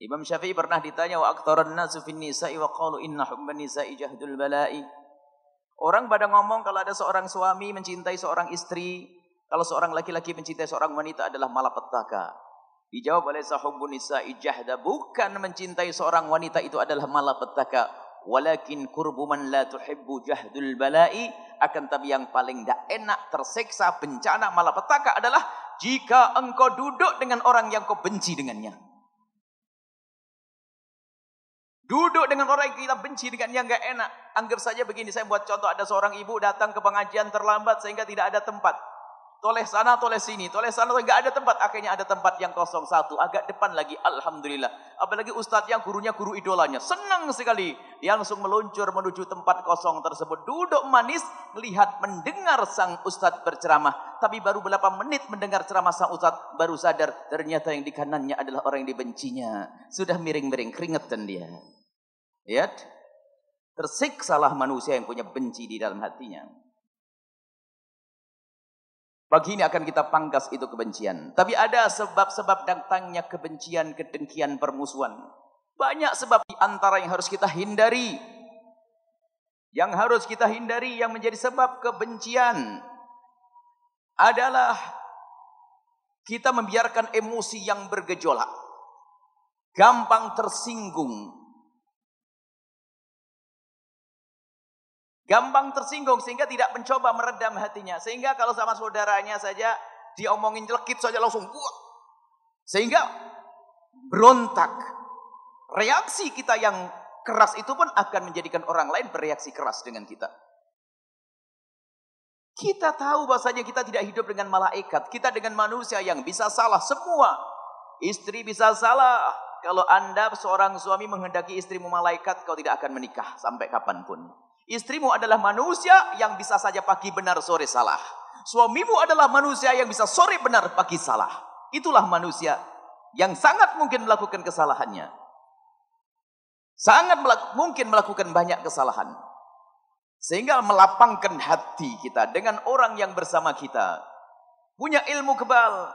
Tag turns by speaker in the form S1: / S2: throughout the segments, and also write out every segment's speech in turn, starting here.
S1: Imam Syafi'i pernah ditanya wa aktsarun nasu fin nisa'i wa qalu inna hubban nisa'i jahdul bala'i. Orang pada ngomong kalau ada seorang suami mencintai seorang istri, kalau seorang laki-laki mencintai seorang wanita adalah malapetaka. Dijawab oleh sahubbun nisa'i jahda, bukan mencintai seorang wanita itu adalah malapetaka, walakin kurbu man la tuhibbu jahdul bala'i, akan tapi yang paling tidak enak, tersiksa, bencana, malapetaka adalah jika engkau duduk dengan orang yang kau benci dengannya. Duduk dengan orang yang kita benci dengan yang enggak enak. Anggap saja begini, saya buat contoh ada seorang ibu datang ke pengajian terlambat sehingga tidak ada tempat. Toleh sana, toleh sini, toleh sana, toleh, gak ada tempat. Akhirnya ada tempat yang kosong satu, agak depan lagi, Alhamdulillah. Apalagi ustadz yang gurunya guru idolanya, senang sekali. Dia langsung meluncur menuju tempat kosong tersebut. Duduk manis, melihat, mendengar sang ustadz berceramah. Tapi baru berapa menit mendengar ceramah sang ustadz, baru sadar ternyata yang di kanannya adalah orang yang dibencinya. Sudah miring-miring, keringetan dia. Lihat, tersiksalah manusia yang punya benci di dalam hatinya. Bagi ini akan kita pangkas itu kebencian. Tapi ada sebab-sebab datangnya kebencian, kedengkian, permusuhan. Banyak sebab di antara yang harus kita hindari. Yang harus kita hindari yang menjadi sebab kebencian adalah kita membiarkan emosi yang bergejolak. Gampang tersinggung, Gampang tersinggung sehingga tidak mencoba meredam hatinya. Sehingga kalau sama saudaranya saja diomongin jelekit saja langsung buat. Sehingga berontak. Reaksi kita yang keras itu pun akan menjadikan orang lain bereaksi keras dengan kita. Kita tahu bahasanya kita tidak hidup dengan malaikat. Kita dengan manusia yang bisa salah semua. Istri bisa salah. Kalau anda seorang suami menghendaki istrimu malaikat, kau tidak akan menikah sampai kapanpun. Istrimu adalah manusia yang bisa saja pagi benar sore salah. Suamimu adalah manusia yang bisa sore benar pagi salah. Itulah manusia yang sangat mungkin melakukan kesalahannya. Sangat melaku, mungkin melakukan banyak kesalahan. Sehingga melapangkan hati kita dengan orang yang bersama kita. Punya ilmu kebal,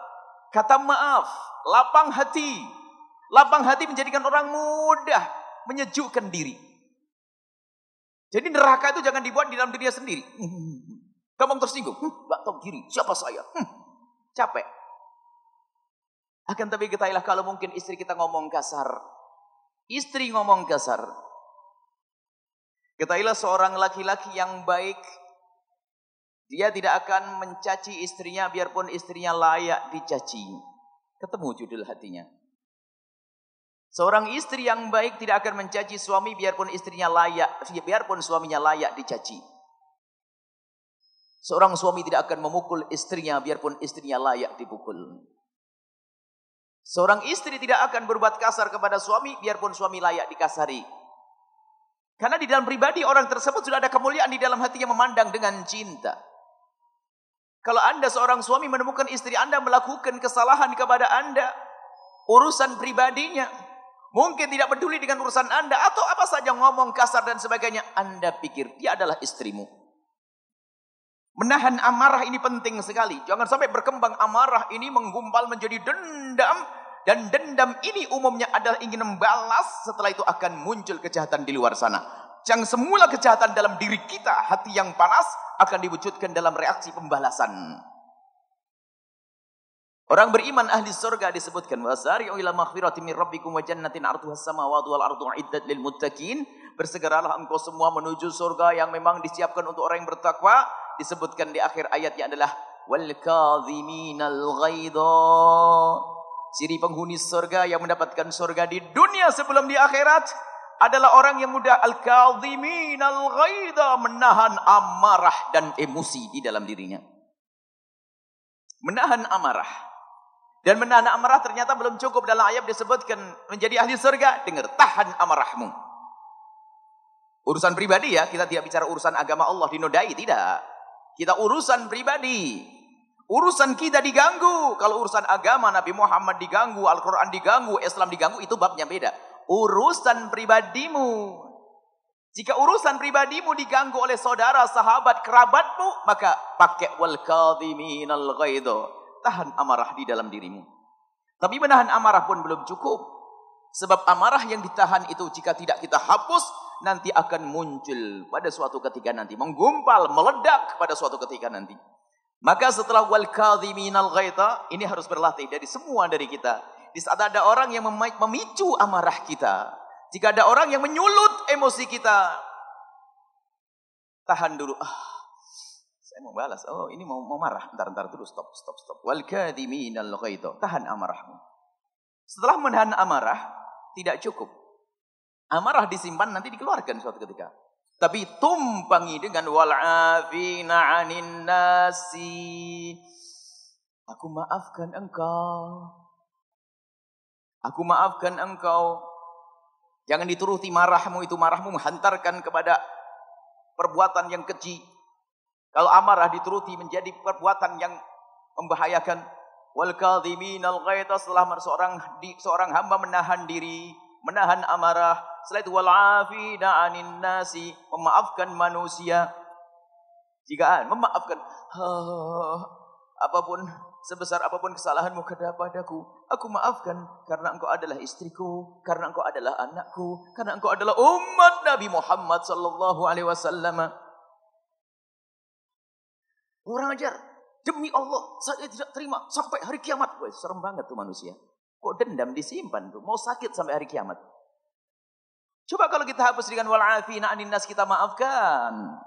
S1: kata maaf, lapang hati. Lapang hati menjadikan orang mudah menyejukkan diri. Jadi neraka itu jangan dibuat di dalam dirinya sendiri. Kamu tersinggung. Gak hm, tahu diri, siapa saya? Hm, capek. Akan tapi ilah kalau mungkin istri kita ngomong kasar. Istri ngomong kasar. ilah seorang laki-laki yang baik. Dia tidak akan mencaci istrinya biarpun istrinya layak dicaci. Ketemu judul hatinya. Seorang istri yang baik tidak akan mencaci suami biarpun istrinya layak, biarpun suaminya layak dicaci. Seorang suami tidak akan memukul istrinya biarpun istrinya layak dipukul. Seorang istri tidak akan berbuat kasar kepada suami biarpun suami layak dikasari. Karena di dalam pribadi orang tersebut sudah ada kemuliaan di dalam hatinya memandang dengan cinta. Kalau anda seorang suami menemukan istri anda melakukan kesalahan kepada anda, urusan pribadinya, Mungkin tidak peduli dengan urusan Anda atau apa saja ngomong kasar dan sebagainya. Anda pikir dia adalah istrimu. Menahan amarah ini penting sekali. Jangan sampai berkembang amarah ini menggumpal menjadi dendam. Dan dendam ini umumnya adalah ingin membalas. Setelah itu akan muncul kejahatan di luar sana. Yang semula kejahatan dalam diri kita, hati yang panas, akan diwujudkan dalam reaksi pembalasan. Orang beriman ahli surga disebutkan wasari'u ila maghfirati min rabbikum wa jannatin 'arduha as-samawati wal ardu 'iddat lil muttaqin. Bersegeralah engkau semua menuju surga yang memang disiapkan untuk orang yang bertakwa. Disebutkan di akhir ayatnya adalah wal kadhiminal ghaidha. Ciri penghuni surga yang mendapatkan surga di dunia sebelum di akhirat adalah orang yang mudah al-kadhiminal ghaidha, menahan amarah dan emosi di dalam dirinya. Menahan amarah dan menahan amarah ternyata belum cukup dalam ayat disebutkan menjadi ahli surga. Dengar, tahan amarahmu. Urusan pribadi ya, kita tidak bicara urusan agama Allah dinodai, tidak. Kita urusan pribadi. Urusan kita diganggu. Kalau urusan agama Nabi Muhammad diganggu, Al-Quran diganggu, Islam diganggu, itu babnya beda. Urusan pribadimu. Jika urusan pribadimu diganggu oleh saudara, sahabat, kerabatmu, maka pakai wal kadhiminal ghaidho tahan amarah di dalam dirimu. Tapi menahan amarah pun belum cukup. Sebab amarah yang ditahan itu jika tidak kita hapus, nanti akan muncul pada suatu ketika nanti. Menggumpal, meledak pada suatu ketika nanti. Maka setelah wal minal ghaita, ini harus berlatih dari semua dari kita. Di saat ada orang yang memicu amarah kita, jika ada orang yang menyulut emosi kita, tahan dulu. Ah, saya mau balas. Oh, ini mau, mau marah. Ntar, ntar terus Stop, stop, stop. Wal kadhiminal ghaidha. Tahan amarahmu. Setelah menahan amarah, tidak cukup. Amarah disimpan nanti dikeluarkan suatu ketika. Tapi tumpangi dengan wal afina 'anin nasi. Aku maafkan engkau. Aku maafkan engkau. Jangan dituruti marahmu itu marahmu menghantarkan kepada perbuatan yang kecil. Kalau amarah dituruti menjadi perbuatan yang membahayakan. Wal kadhiminal ghaidha setelah seorang di, seorang hamba menahan diri, menahan amarah. Setelah itu wal afina 'anin nasi, memaafkan manusia. Jika memaafkan apapun sebesar apapun kesalahanmu kepadaku, aku maafkan karena engkau adalah istriku, karena engkau adalah anakku, karena engkau adalah umat Nabi Muhammad sallallahu alaihi wasallam. Kurang ajar. Demi Allah, saya tidak terima sampai hari kiamat. Woy, serem banget tuh manusia. Kok dendam disimpan tuh? Mau sakit sampai hari kiamat. Coba kalau kita hapus dengan wal'afina anin nas kita maafkan.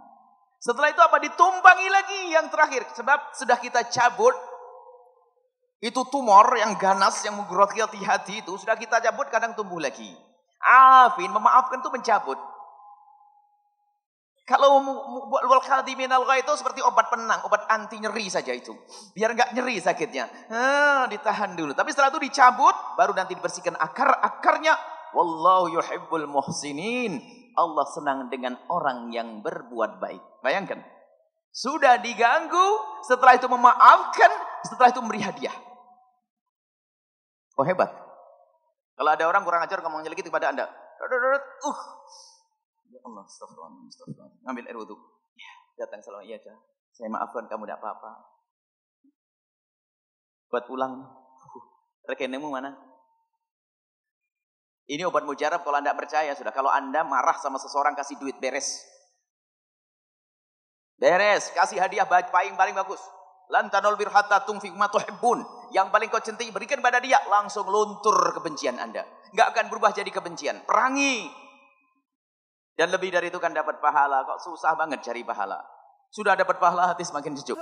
S1: Setelah itu apa? Ditumpangi lagi yang terakhir. Sebab sudah kita cabut itu tumor yang ganas yang menggeroti hati itu sudah kita cabut kadang tumbuh lagi. Afin memaafkan itu mencabut. Kalau wal khadimin al itu seperti obat penang, obat anti nyeri saja itu. Biar nggak nyeri sakitnya. Ah, ditahan dulu. Tapi setelah itu dicabut, baru nanti dibersihkan akar-akarnya. Wallahu yuhibbul muhsinin. Allah senang dengan orang yang berbuat baik. Bayangkan. Sudah diganggu, setelah itu memaafkan, setelah itu memberi hadiah. Oh hebat. Kalau ada orang kurang ajar ngomongnya lagi kepada Anda. Uh, Allah, astagfirullahaladzim, astagfirullahaladzim. Ambil air wudhu. Ya, datang salam, iya dah. Saya maafkan kamu tidak apa-apa. Buat pulang. rekeningmu mana? Ini obat mujarab kalau anda percaya sudah. Kalau anda marah sama seseorang kasih duit beres. Beres, kasih hadiah paling-paling bagus. Lantanul birhata tungfik matuhibbun. Yang paling kau cintai berikan pada dia. Langsung luntur kebencian anda. Nggak akan berubah jadi kebencian. Perangi. Dan lebih dari itu kan dapat pahala. Kok susah banget cari pahala. Sudah dapat pahala hati semakin sejuk.